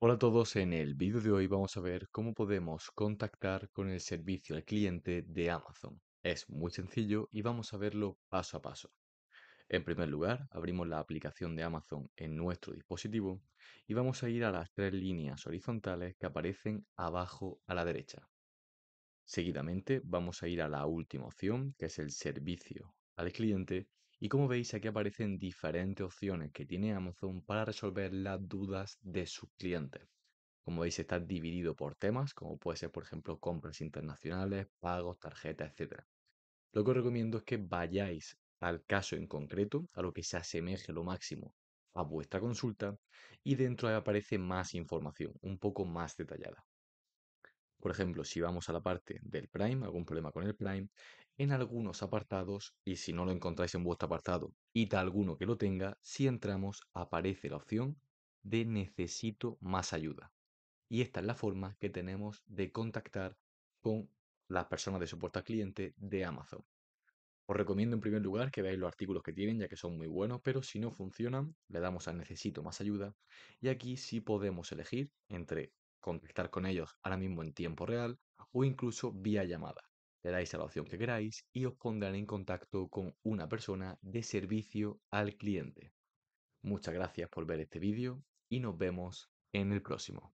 Hola a todos, en el vídeo de hoy vamos a ver cómo podemos contactar con el servicio al cliente de Amazon. Es muy sencillo y vamos a verlo paso a paso. En primer lugar, abrimos la aplicación de Amazon en nuestro dispositivo y vamos a ir a las tres líneas horizontales que aparecen abajo a la derecha. Seguidamente vamos a ir a la última opción, que es el servicio al cliente, y como veis aquí aparecen diferentes opciones que tiene Amazon para resolver las dudas de sus clientes. Como veis está dividido por temas, como puede ser por ejemplo compras internacionales, pagos, tarjetas, etc. Lo que os recomiendo es que vayáis al caso en concreto, a lo que se asemeje lo máximo a vuestra consulta y dentro aparece más información, un poco más detallada. Por ejemplo, si vamos a la parte del prime, algún problema con el prime, en algunos apartados, y si no lo encontráis en vuestro apartado, y alguno que lo tenga, si entramos aparece la opción de necesito más ayuda. Y esta es la forma que tenemos de contactar con las personas de soporte al cliente de Amazon. Os recomiendo en primer lugar que veáis los artículos que tienen, ya que son muy buenos, pero si no funcionan, le damos a necesito más ayuda y aquí sí podemos elegir entre contactar con ellos ahora mismo en tiempo real o incluso vía llamada. Le dais a la opción que queráis y os pondrán en contacto con una persona de servicio al cliente. Muchas gracias por ver este vídeo y nos vemos en el próximo.